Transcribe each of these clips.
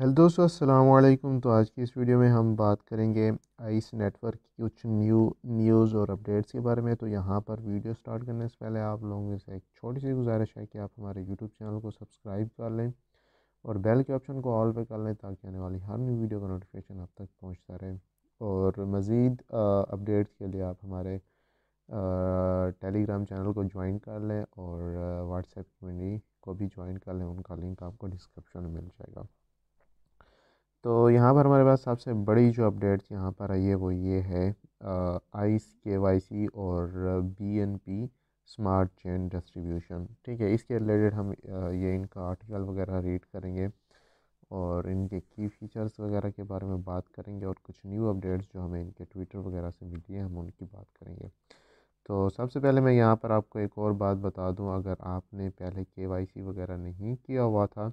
hello दोस्तों अस्सलाम वालेकुम तो आज की इस वीडियो में हम बात करेंगे आइस नेटवर्क की कुछ न्यू न्यूज़ और अपडेट्स के बारे में तो यहाँ पर वीडियो स्टार्ट करने से पहले आप लोगों से एक छोटी सी गुजारिश है कि आप हमारे यूट्यूब चैनल को सब्सक्राइब कर लें और बेल के ऑप्शन को ऑल पे कर लें ताकि आने वाली हर न्यू वीडियो का नोटिफिकेशन आप तक पहुँचता रहे और मज़ीद अपडेट्स के लिए आप हमारे टेलीग्राम चैनल को ज्वाइन कर लें और व्हाट्सएप कम्यूनिटी को भी ज्वाइन कर लें उनका लिंक आपको डिस्क्रिप्शन में मिल जाएगा तो यहाँ पर हमारे पास सबसे बड़ी जो अपडेट्स यहाँ पर आई है वो ये है आइस के वाई सी और B N P smart chain distribution ठीक है इसके रिलेटेड हम ये इनका आर्टिकल वगैरह रीड करेंगे और इनके की फीचर्स वगैरह के बारे में बात करेंगे और कुछ न्यू अपडेट्स जो हमें इनके ट्विटर वगैरह से मिली है हम उनकी बात करेंगे तो सबसे पहले मैं यहाँ पर आपको एक और बात बता दूँ अगर आपने पहले के वाई सी वगैरह नहीं किया हुआ था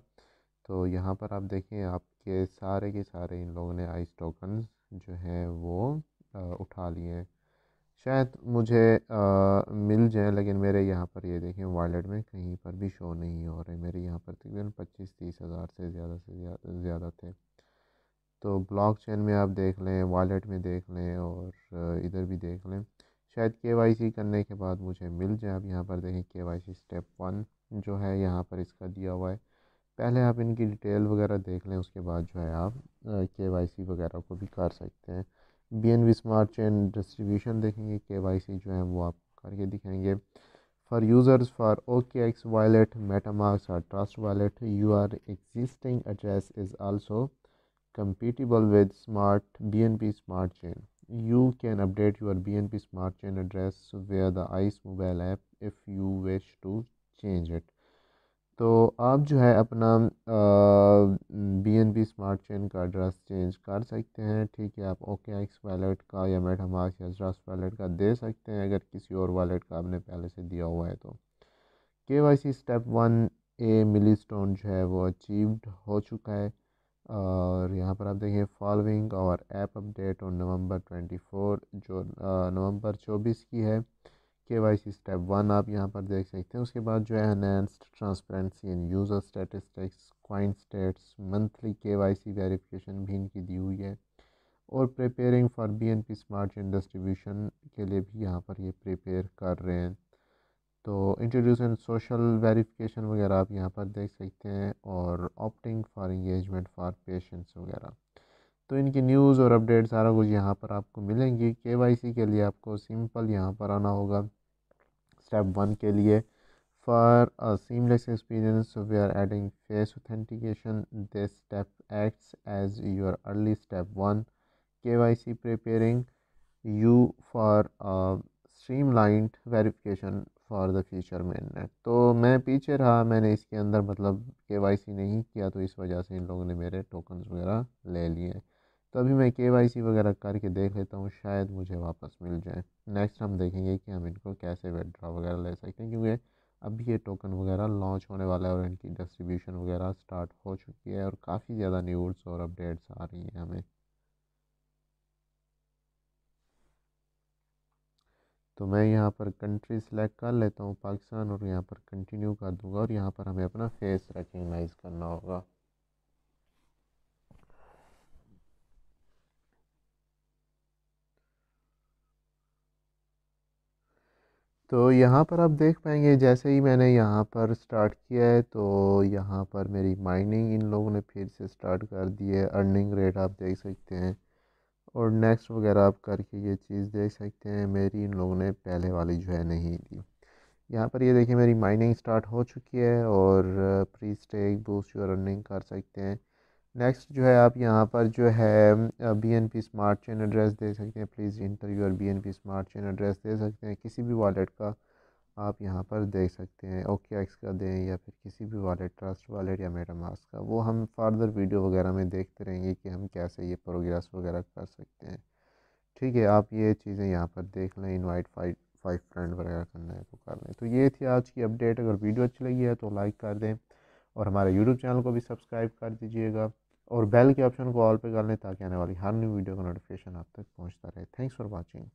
तो यहाँ पर आप देखें आप के सारे के सारे इन लोगों ने आइस टोकन जो हैं वो आ, उठा लिए हैं शायद मुझे आ, मिल जाए लेकिन मेरे यहाँ पर ये देखें वॉलेट में कहीं पर भी शो नहीं हो रहे मेरे यहाँ पर तकरीबन पच्चीस तीस हज़ार से ज़्यादा से ज़्यादा थे तो ब्लॉक चेन में आप देख लें वॉलेट में देख लें और इधर भी देख लें शायद के करने के बाद मुझे मिल जाए आप यहाँ पर देखें के स्टेप वन जो है यहाँ पर इसका दिया हुआ है पहले आप इनकी डिटेल वगैरह देख लें उसके बाद जो है आप के वाई सी वगैरह को भी कर सकते हैं B N V smart chain distribution देखेंगे के वाई सी जो है वो आप करके दिखाएंगे फॉर यूज़र्स फॉर ओ के एक्स वॉलेट मेटामार्क्स और trust wallet your existing address is also with smart B N P smart chain you can update your B N P smart chain address where the Ice mobile app if you wish to change it तो आप जो है अपना B N B smart chain का address change कर सकते हैं ठीक है आप ओके एक्स वैलेट का या मैडम आज या वैलेट का दे सकते हैं अगर किसी और वैलेट का आपने पहले से दिया हुआ है तो K Y C step one a milestone जो है वो अचीव्ड हो चुका है और यहाँ पर आप देखिए फॉलोइंग और app update on November four जो नवंबर चौबीस की है के वाई सी स्टेप वन आप यहाँ पर देख सकते हैं उसके बाद जो है enhanced transparency in user statistics coin stats monthly K Y C verification भी इनकी दी हुई है और preparing for B N P smart chain distribution के लिए भी यहाँ पर ये प्रिपेयर कर रहे हैं तो इंट्रोड्यूस एंड सोशल वेरीफिकेशन वगैरह आप यहाँ पर देख सकते हैं और opting for engagement for patients वगैरह तो इनकी न्यूज़ और अपडेट सारा कुछ यहाँ पर आपको मिलेंगी के वाई सी के लिए आपको सिंपल यहाँ पर आना होगा स्टेप वन के लिए for a seamless experience we are adding face authentication this step acts as your early step one K Y C preparing you for stream streamlined verification for the future mainnet तो मैं पीछे रहा मैंने इसके अंदर मतलब के वाई सी नहीं किया तो इस वजह से इन लोगों ने मेरे टोकन्स वगैरह ले लिए तो अभी मैं के वगैरह करके देख लेता हूँ शायद मुझे वापस मिल जाए नेक्स्ट हम देखेंगे कि हम इनको कैसे विड्रा वगैरह ले सकते हैं क्योंकि अभी ये टोकन वगैरह लॉन्च होने वाला है और इनकी डिस्ट्रीब्यूशन वगैरह स्टार्ट हो चुकी है और काफ़ी ज़्यादा न्यूज़ और अपडेट्स आ रही हैं हमें तो मैं यहाँ पर कंट्री सेलेक्ट कर लेता हूँ पाकिस्तान और यहाँ पर कंटिन्यू कर दूँगा और यहाँ पर हमें अपना फेस रिकगनाइज़ करना होगा तो यहाँ पर आप देख पाएंगे जैसे ही मैंने यहाँ पर स्टार्ट किया है तो यहाँ पर मेरी माइनिंग इन लोगों ने फिर से स्टार्ट कर दी है अर्निंग रेट आप देख सकते हैं और नेक्स्ट वगैरह आप करके ये चीज़ देख सकते हैं मेरी इन लोगों ने पहले वाली जो है नहीं दी यहाँ पर ये देखिए मेरी माइनिंग स्टार्ट हो चुकी है और प्री स्टेक बूस्ट जो अर्निंग कर सकते हैं नेक्स्ट जो है आप यहाँ पर जो है B N P smart chain address दे सकते हैं please enter your B N P smart chain address दे सकते हैं किसी भी वॉलेट का आप यहाँ पर दे सकते हैं ओके एक्स का दें या फिर किसी भी वॉलेट ट्रस्ट वॉलेट या मेटा मास्क का वो हम फर्दर वीडियो वगैरह में देखते रहेंगे कि हम कैसे ये प्रोग्रेस वगैरह कर सकते हैं ठीक है आप ये चीज़ें यहाँ पर देख लें इन्वाइट फाइव फाइव फ्रेंड वगैरह करना है तो कर लें तो ये थी आज की अपडेट अगर वीडियो अच्छी लगी है तो लाइक कर दें और हमारे यूट्यूब चैनल को भी सब्सक्राइब कर दीजिएगा और बेल के ऑप्शन को ऑल पे कर लें ताकि आने वाली हर न्यू वीडियो का नोटिफिकेशन आप तक पहुंचता रहे थैंक्स फॉर वॉचिंग